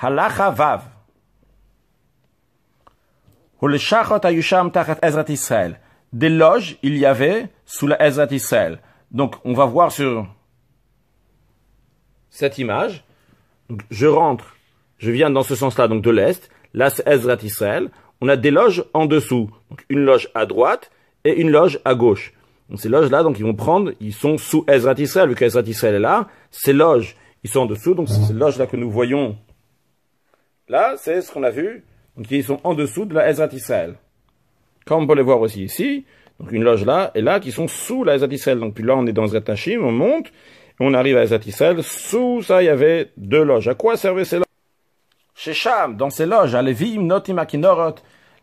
Halacha Vav. Des loges, il y avait sous la Ezrat Israël. Donc, on va voir sur cette image. je rentre, je viens dans ce sens-là, donc de l'Est, là c'est Ezrat Israël. On a des loges en dessous. Donc, une loge à droite et une loge à gauche. Donc, ces loges-là, donc, ils vont prendre, ils sont sous Ezrat Israël, vu qu'Ezrat Israël est là. Ces loges, ils sont en dessous. Donc, c'est ces loges-là que nous voyons Là, c'est ce qu'on a vu, donc ils sont en dessous de la Ezrat Comme on peut les voir aussi ici, donc une loge là et là qui sont sous la Ezrat Donc puis là, on est dans Ezrat on monte, on arrive à Ezrat Sous ça, il y avait deux loges. À quoi servaient ces loges Chez dans ces loges, les v'im, noti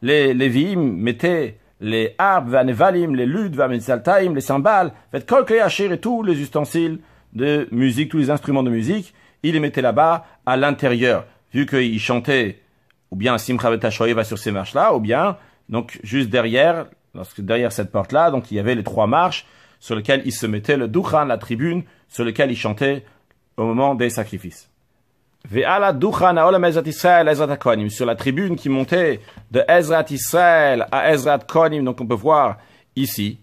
les vim mettaient les harpes, vanevalim, les ludes, les cymbales, les et tous les ustensiles de musique, tous les instruments de musique, ils les mettaient là-bas, à l'intérieur vu qu'il chantait ou bien Simcha Betashoy va sur ces marches-là, ou bien donc juste derrière, lorsque, derrière cette porte-là, donc il y avait les trois marches sur lesquelles il se mettait le Dukhan, la tribune, sur lesquelles il chantait au moment des sacrifices. Sur la tribune qui montait de Ezrat Israël à Ezrat Konim, donc on peut voir ici.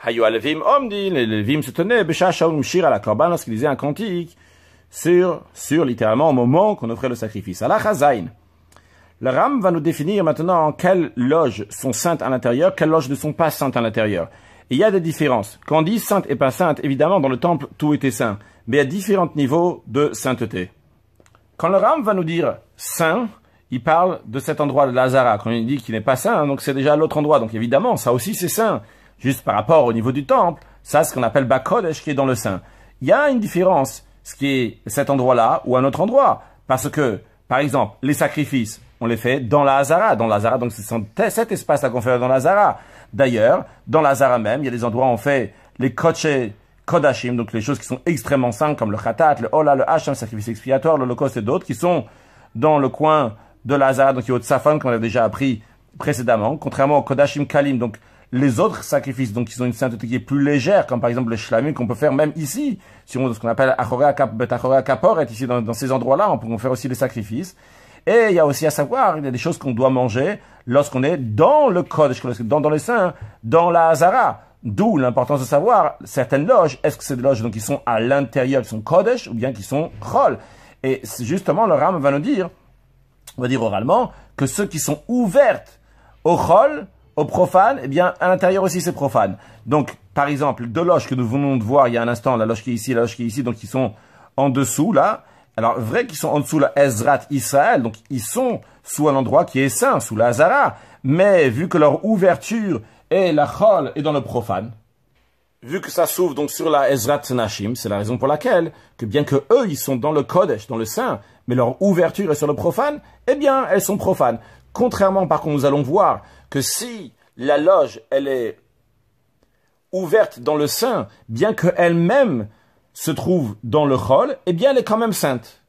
Alevim Omdi, les Levim se tenaient, Besha Shaul Mshir à la Korban lorsqu'il disait un cantique, sur, sur littéralement au moment qu'on offrait le sacrifice. à la Hazain. Le Ram va nous définir maintenant en quelles loges sont saintes à l'intérieur, quelles loges ne sont pas saintes à l'intérieur. il y a des différences. Quand on dit sainte et pas sainte, évidemment, dans le temple, tout était saint. Mais il à différents niveaux de sainteté. Quand le Ram va nous dire saint, il parle de cet endroit de Lazara. Quand il dit qu'il n'est pas saint, hein, donc c'est déjà l'autre endroit. Donc évidemment, ça aussi c'est saint. Juste par rapport au niveau du temple, ça, c'est ce qu'on appelle Bakodesh, qui est dans le saint. Il y a une différence ce qui est cet endroit-là ou un autre endroit. Parce que, par exemple, les sacrifices, on les fait dans la Hazara. Dans la Hazara, donc c'est cet espace-là qu'on fait dans la Hazara. D'ailleurs, dans la Hazara même, il y a des endroits où on fait les kochés, kodashim, donc les choses qui sont extrêmement saintes, comme le khatat, le hola, le hacham, hein, sacrifice expiatoire, l'holocauste et d'autres, qui sont dans le coin de la Hazara, donc il y a au Tsafan, qu'on a déjà appris précédemment, contrairement au kodashim kalim, donc les autres sacrifices, donc ils ont une sainteté qui est plus légère, comme par exemple le shlamim qu'on peut faire même ici, sur ce qu'on appelle Kapor, Et ici dans, ces endroits-là, on peut faire aussi des sacrifices. Et il y a aussi à savoir, il y a des choses qu'on doit manger lorsqu'on est dans le Kodesh, dans, dans les saints, dans la Hazara. D'où l'importance de savoir certaines loges, est-ce que c'est des loges donc, qui sont à l'intérieur, qui sont Kodesh, ou bien qui sont Chol. Et justement, le Ram va nous dire, va dire oralement, que ceux qui sont ouvertes au Chol, au profane, eh bien, à l'intérieur aussi, c'est profane. Donc, par exemple, deux loges que nous venons de voir il y a un instant, la loge qui est ici, la loge qui est ici, donc ils sont en dessous, là. Alors, vrai qu'ils sont en dessous, la Ezrat Israël, donc ils sont sous un endroit qui est saint, sous la Hazara. Mais, vu que leur ouverture est la Chol est dans le profane, vu que ça s'ouvre donc sur la Ezrat Nashim, c'est la raison pour laquelle que bien que eux, ils sont dans le Kodesh, dans le saint, mais leur ouverture est sur le profane, eh bien, elles sont profanes. Contrairement, par contre, nous allons voir que si la loge, elle est ouverte dans le sein, bien qu'elle-même se trouve dans le chol, eh bien, elle est quand même sainte.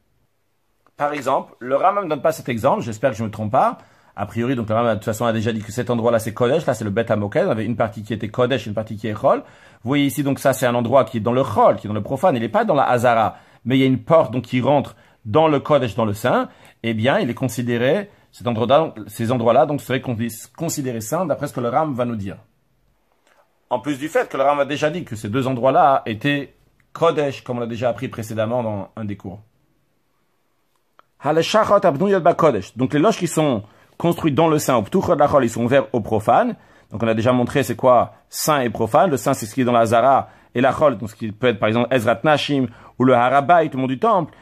Par exemple, le Rama ne donne pas cet exemple, j'espère que je ne me trompe pas. A priori, donc le Rama de toute façon, a déjà dit que cet endroit-là, c'est Kodesh, là, c'est le Bet y avait une partie qui était Kodesh, une partie qui est Chol. Vous voyez ici, donc ça, c'est un endroit qui est dans le Chol, qui est dans le profane, il n'est pas dans la Hazara, mais il y a une porte, donc, qui rentre dans le Kodesh, dans le sein. Eh bien, il est considéré ces endroits-là donc seraient considérés saints d'après ce que le Ram va nous dire. En plus du fait que le Ram a déjà dit que ces deux endroits-là étaient Kodesh, comme on l'a déjà appris précédemment dans un des cours. Donc les loges qui sont construites dans le saint, la ils sont ouverts aux profanes. Donc on a déjà montré c'est quoi saint et profane. Le saint c'est ce qui est dans la Zara et la Chol, donc ce qui peut être par exemple Ezrat Nashim ou le Harabai, tout le monde du temple.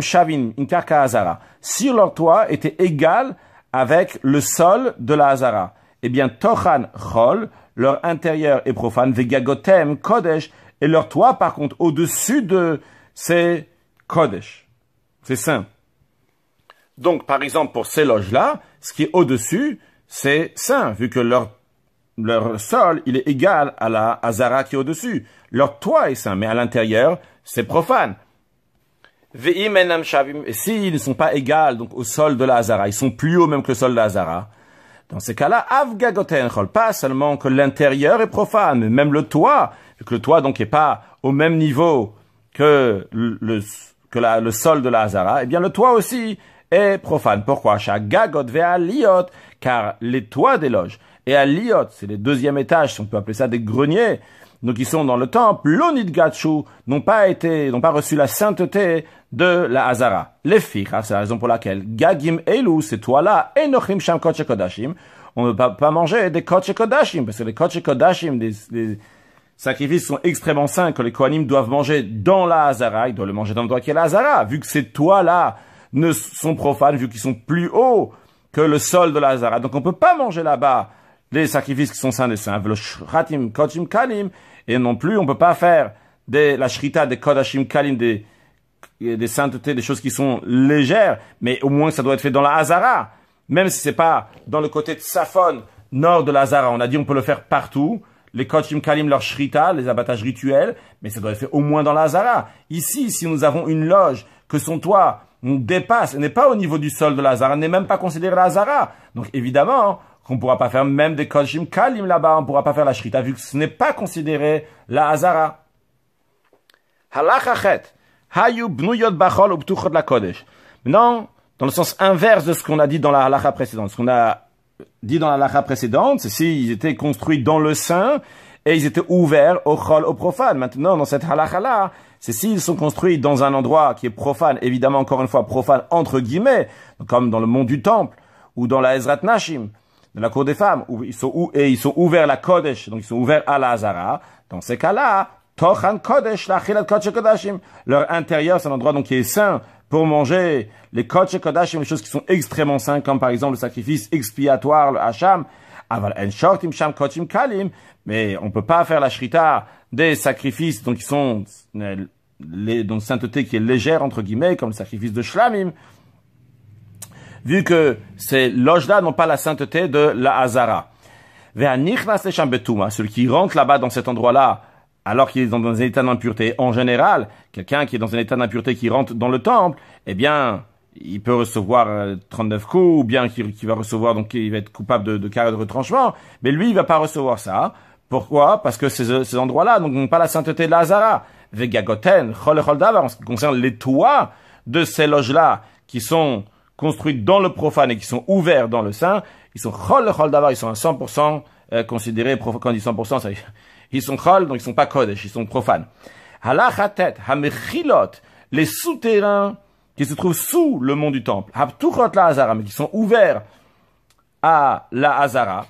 Shavin Hazara. Si leur toit était égal avec le sol de la Hazara, eh bien, Tochan leur intérieur est profane, Vegagotem Kodesh, et leur toit, par contre, au-dessus de, ces Kodesh. C'est saint. Donc, par exemple, pour ces loges-là, ce qui est au-dessus, c'est saint, vu que leur, sol, il est égal à la Hazara qui est au-dessus. Leur toit est saint, mais à l'intérieur, c'est profane. Et s'ils ne sont pas égales donc, au sol de la Hazara, ils sont plus hauts même que le sol de la Hazara, dans ces cas-là, avgagotenchol, pas seulement que l'intérieur est profane, même le toit, que le toit donc n'est pas au même niveau que le, que le sol de la Hazara, eh bien le toit aussi est profane. Pourquoi Gagot liot, car les toits des loges, et à c'est les deuxième étages, on peut appeler ça des greniers, nous qui sommes dans le temple, l'Onidgachu, n'ont pas été, n'ont pas reçu la sainteté de la Hazara. Les filles, c'est la raison pour laquelle Gagim Elu, ces toits-là, Enochim Sham Kodashim, on ne peut pas manger des Kodashim, parce que les Kodashim, les sacrifices sont extrêmement sains que les Kohanim doivent manger dans la Hazara, ils doivent le manger dans le endroit qui est la Hazara, vu que ces toits-là ne sont profanes, vu qu'ils sont plus hauts que le sol de la Hazara. Donc on ne peut pas manger là-bas des sacrifices qui sont saints des saints, et non plus on peut pas faire des, la shrita, des kodashim kalim, des, des saintetés, des choses qui sont légères, mais au moins ça doit être fait dans la Hazara, même si c'est pas dans le côté de Safon, nord de la Hazara, on a dit on peut le faire partout, les Kodshim kalim, leur shrita, les abattages rituels, mais ça doit être fait au moins dans la Hazara. Ici, si nous avons une loge, que son toit on dépasse, n'est pas au niveau du sol de la Hazara, n'est même pas considéré la Hazara, donc évidemment, qu'on pourra pas faire même des kodshim kalim là-bas, on ne pourra pas faire la shrita, vu que ce n'est pas considéré la hazara. Halachachet, hayu bnuyot bachol ubtuchot la kodesh. Maintenant, dans le sens inverse de ce qu'on a dit dans la halacha précédente, ce qu'on a dit dans la halacha précédente, c'est s'ils étaient construits dans le sein et ils étaient ouverts au chol, au profane. Maintenant, dans cette halacha-là, c'est s'ils sont construits dans un endroit qui est profane, évidemment, encore une fois, profane entre guillemets, comme dans le mont du temple ou dans la Ezrat Nashim de la cour des femmes, où ils sont, et ils sont ouverts la Kodesh, donc ils sont ouverts à la Hazara. Dans ces cas-là, Tochan Kodesh, la Kodesh Leur intérieur, c'est un endroit donc qui est sain pour manger les Kodesh Kodashim, les choses qui sont extrêmement sains, comme par exemple le sacrifice expiatoire, le Hacham. en shortim sham kalim. Mais on peut pas faire la shrita des sacrifices, donc qui sont, euh, les, donc sainteté qui est légère, entre guillemets, comme le sacrifice de shlamim vu que ces loges-là n'ont pas la sainteté de la Hazara. Celui qui rentre là-bas dans cet endroit-là, alors qu'il est dans un état d'impureté, en général, quelqu'un qui est dans un état d'impureté qui rentre dans le temple, eh bien, il peut recevoir 39 euh, coups, ou bien qu'il va recevoir, donc il va être coupable de, de carré de retranchement, mais lui, il va pas recevoir ça. Pourquoi Parce que ces, endroits-là n'ont pas la sainteté de la Hazara. Vegagoten, en ce qui concerne les toits de ces loges-là, qui sont construites dans le profane et qui sont ouverts dans le saint, ils sont chol ils sont à 100% euh, considérés, quand dit 100%, ils sont chol, donc ils sont pas kodesh, ils sont profanes. Halachatet, hamechilot, les souterrains qui se trouvent sous le mont du temple, habtuchot la hazara, mais qui sont ouverts à la hazara,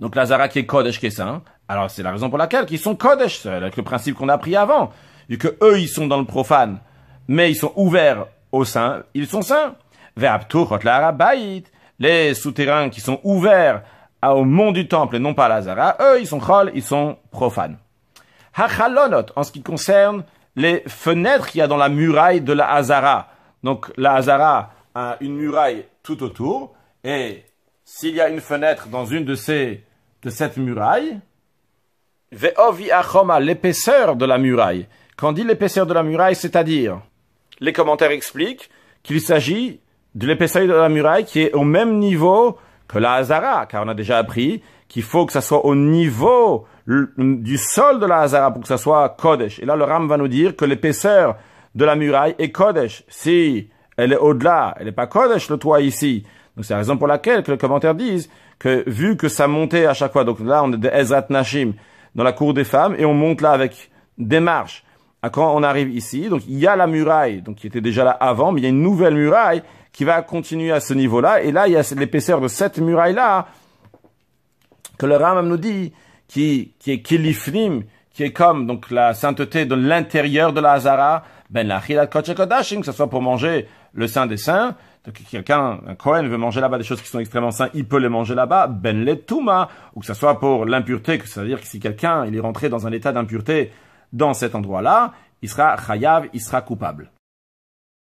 donc la hazara qui est kodesh, qui est saint, alors c'est la raison pour laquelle qu'ils sont kodesh, avec le principe qu'on a pris avant, vu que eux ils sont dans le profane, mais ils sont ouverts saints ils sont saints. Les souterrains qui sont ouverts au mont du temple et non pas à Lazara, eux, ils sont chol, ils sont profanes. en ce qui concerne les fenêtres qu'il y a dans la muraille de la Hazara. Donc, la Hazara a une muraille tout autour, et s'il y a une fenêtre dans une de ces, de cette muraille, l'épaisseur de la muraille. Quand on dit l'épaisseur de la muraille, c'est-à-dire les commentaires expliquent qu'il s'agit de l'épaisseur de la muraille qui est au même niveau que la Hazara, car on a déjà appris qu'il faut que ça soit au niveau du sol de la Hazara pour que ça soit Kodesh. Et là, le Ram va nous dire que l'épaisseur de la muraille est Kodesh. Si elle est au-delà, elle n'est pas Kodesh le toit ici. Donc c'est la raison pour laquelle les commentaires disent que vu que ça montait à chaque fois, donc là on est de Ezrat Nashim dans la cour des femmes et on monte là avec des marches. Ah, quand on arrive ici, donc il y a la muraille, donc qui était déjà là avant, mais il y a une nouvelle muraille qui va continuer à ce niveau-là. Et là, il y a l'épaisseur de cette muraille-là que le Ramam nous dit, qui, est kilifnim, qui est comme donc la sainteté de l'intérieur de la Hazara, ben la que ce soit pour manger le saint des saints, donc quelqu'un, un Kohen, veut manger là-bas des choses qui sont extrêmement saintes, il peut les manger là-bas, ben ou que ce soit pour l'impureté, c'est-à-dire que si quelqu'un il est rentré dans un état d'impureté dans cet endroit-là, il sera chayav, il sera coupable.